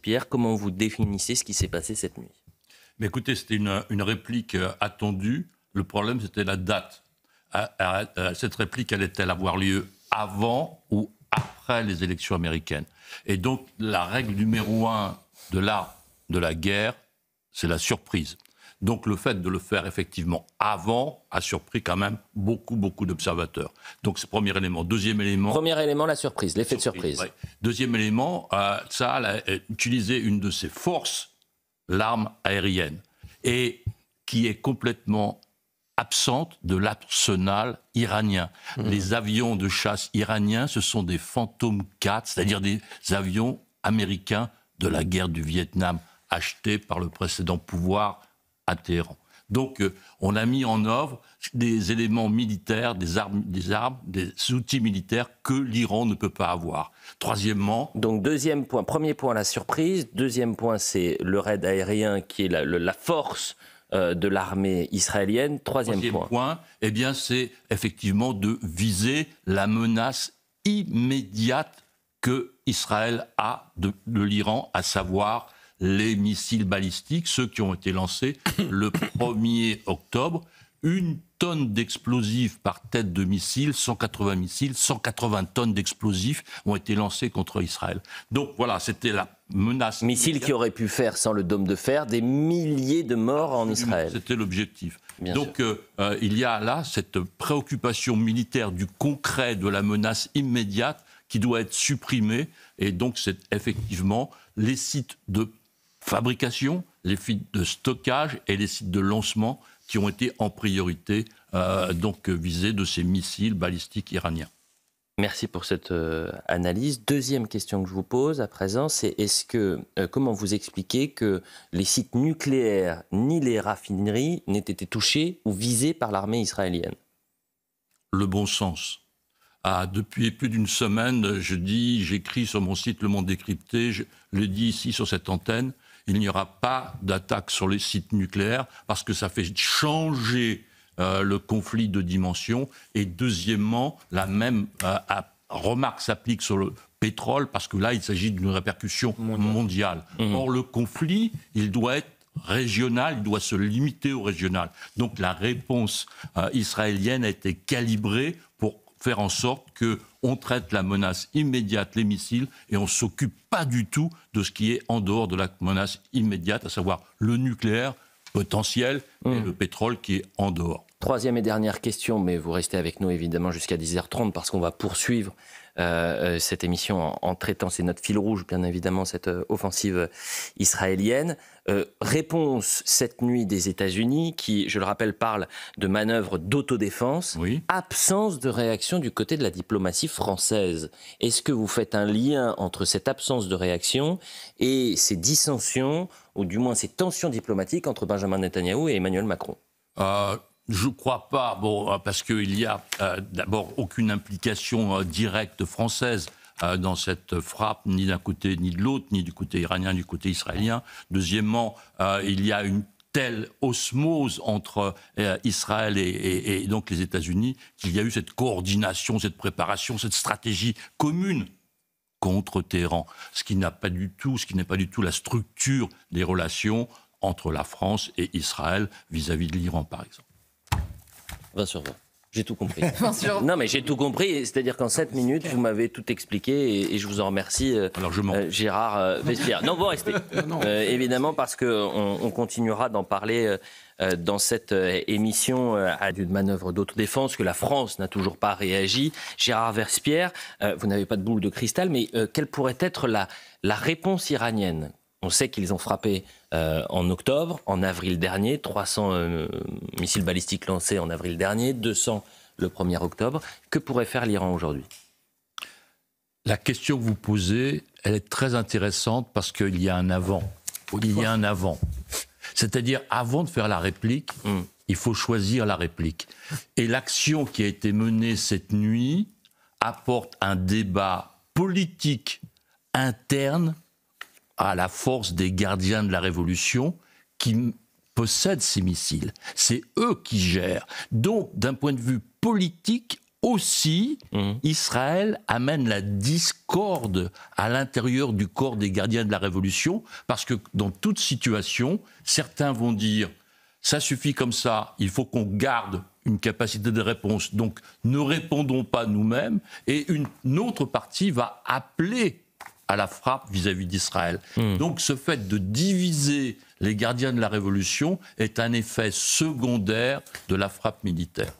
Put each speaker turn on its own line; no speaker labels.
Pierre, comment vous définissez ce qui s'est passé cette nuit
Mais écoutez, c'était une, réplique euh, attendue. Le problème, c'était la date. Euh, euh, cette réplique allait-elle avoir lieu avant ou après les élections américaines Et donc, la règle numéro un de l'art de la guerre, c'est la surprise. Donc le fait de le faire effectivement avant a surpris quand même beaucoup, beaucoup d'observateurs. Donc c'est premier élément. Deuxième élément. Premier
élément, la surprise,
l'effet de surprise. Deuxième élément, euh, ça a euh, utilisé une de ses forces, l'arme aérienne, et qui est complètement absente de l'arsenal iranien. Hmm. Les avions de chasse iraniens, ce sont des Phantom 4, c'est-à-dire des avions américains de la guerre du Vietnam achetés par le précédent pouvoir à Donc, euh, on a mis en œuvre des éléments militaires, des armes, des, armes, des outils militaires que l'Iran ne peut pas avoir. Troisièmement. Donc, deuxième point. Premier point, la surprise.
Deuxième point, c'est le raid aérien qui est la, force euh, de l'armée
israélienne. Troisième, point. eh bien, c'est effectivement de viser la menace immédiate que Israël a de, de l'Iran, à savoir les missiles balistiques, ceux qui ont été lancés le 1er octobre. Une tonne d'explosifs par tête de missile, 180 missiles, 180 tonnes d'explosifs ont été lancés contre Israël. Donc voilà, c'était la menace. Missiles qui auraient pu faire, sans le dôme de fer, des milliers de morts en Israël. C'était l'objectif. Donc euh, euh, il y a là cette préoccupation militaire du concret, de la menace immédiate qui doit être supprimée. Et donc, c'est effectivement les sites de fabrication, les sites de stockage et les sites de lancement qui ont été en priorité euh, donc visés de ces missiles balistiques iraniens.
Merci pour cette euh, analyse. Deuxième question que je vous pose à présent, c'est est-ce que euh, comment vous expliquez que les sites nucléaires ni les raffineries n'aient été
touchés ou visés par l'armée israélienne Le bon sens. Ah, depuis plus d'une semaine, je dis, j'écris sur mon site Le Monde décrypté, je le dis ici sur cette antenne, il n'y aura pas d'attaque sur les sites nucléaires parce que ça fait changer euh, le conflit de dimension. Et deuxièmement, la même euh, remarque s'applique sur le pétrole parce que là, il s'agit d'une répercussion mondiale. Mmh. Or, le conflit, il doit être régional, il doit se limiter au régional. Donc la réponse euh, israélienne a été calibrée pour faire en sorte que on traite la menace immédiate, les missiles, et on ne s'occupe pas du tout de ce qui est en dehors de la menace immédiate, à savoir le nucléaire potentiel et mmh. le pétrole qui est en dehors. Troisième et dernière
question, mais vous restez avec nous évidemment jusqu'à 10h30 parce qu'on va poursuivre euh, euh, cette émission en, traitant, c'est notre fil rouge bien évidemment, cette euh, offensive israélienne. réponse cette nuit des États-Unis qui, je le rappelle, parle de manœuvres d'autodéfense. Absence de réaction du côté de la diplomatie française. Est-ce que vous faites un lien entre cette absence de réaction et ces dissensions, ou du moins ces tensions diplomatiques entre Benjamin Netanyahu et Emmanuel Macron
je ne crois pas, bon, euh, parce qu'il n'y a euh, d'abord aucune implication euh, directe française dans cette frappe, ni d'un côté ni de l'autre, ni du côté iranien, ni du côté israélien. Deuxièmement, il y a une telle osmose entre Israël et, donc les États-Unis qu'il y a eu cette coordination, cette préparation, cette stratégie commune contre Téhéran, ce qui n'a pas du tout, ce qui n'est pas du tout la structure des relations entre la France et Israël vis à -vis de l'Iran, par exemple. 20 sur 20. J'ai tout compris.
non, mais j'ai tout compris. C'est-à-dire qu'en 7 minutes, vous m'avez tout expliqué et, je vous en remercie, euh, Alors euh, Gérard euh, verspierre, Non, vous restez. évidemment, parce qu'on on continuera d'en parler dans cette émission à une manœuvre d'autodéfense que la France n'a toujours pas réagi. Gérard verspierre vous n'avez pas de boule de cristal, mais quelle pourrait être la réponse iranienne on sait qu'ils ont frappé euh, en octobre, en avril dernier, 300 euh, missiles balistiques lancés en avril dernier, 200 le 1er octobre. Que pourrait faire l'Iran aujourd'hui
La question que vous posez, elle est très intéressante parce qu'il y a un avant. Il y a un avant. C'est-à-dire, avant de faire la réplique, hmm. il faut choisir la réplique. Et l'action qui a été menée cette nuit apporte un débat politique interne à la force des gardiens de la Révolution qui possèdent ces missiles. C'est eux qui gèrent. Donc, d'un point de vue politique aussi, mmh. Israël amène la discorde à l'intérieur du corps des gardiens de la Révolution, parce que dans toute situation, certains vont dire, ça suffit comme ça, il faut qu'on garde une capacité de réponse, donc ne répondons pas nous-mêmes, et une autre partie va appeler à la frappe vis-à-vis d'Israël. Hmm. Donc ce fait de diviser les gardiens de la révolution est un effet secondaire de la frappe militaire.